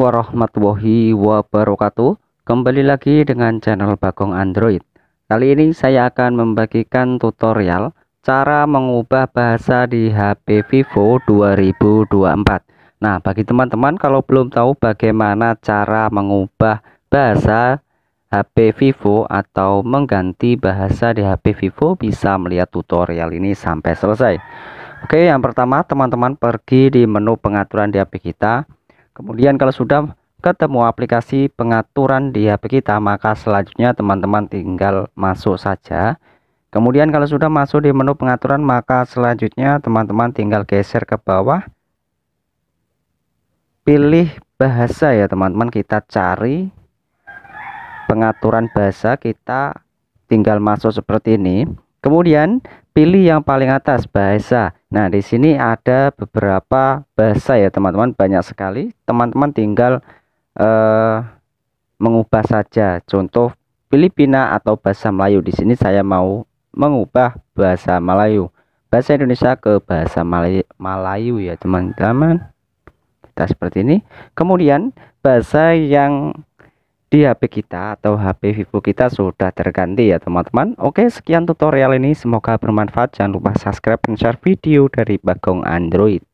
warahmatullahi wabarakatuh kembali lagi dengan channel Bagong Android kali ini saya akan membagikan tutorial cara mengubah bahasa di HP Vivo 2024 nah bagi teman-teman kalau belum tahu bagaimana cara mengubah bahasa HP Vivo atau mengganti bahasa di HP Vivo bisa melihat tutorial ini sampai selesai Oke yang pertama teman-teman pergi di menu pengaturan di HP kita kemudian kalau sudah ketemu aplikasi pengaturan di HP kita maka selanjutnya teman-teman tinggal masuk saja kemudian kalau sudah masuk di menu pengaturan maka selanjutnya teman-teman tinggal geser ke bawah pilih bahasa ya teman-teman kita cari pengaturan bahasa kita tinggal masuk seperti ini kemudian pilih yang paling atas bahasa Nah, di sini ada beberapa bahasa ya, teman-teman, banyak sekali. Teman-teman tinggal eh, mengubah saja. Contoh Filipina atau bahasa Melayu. Di sini saya mau mengubah bahasa Melayu. Bahasa Indonesia ke bahasa Malay Malayu ya, teman-teman. Kita seperti ini. Kemudian bahasa yang di HP kita atau HP Vivo kita sudah terganti ya teman-teman Oke sekian tutorial ini semoga bermanfaat jangan lupa subscribe dan share video dari Bagong Android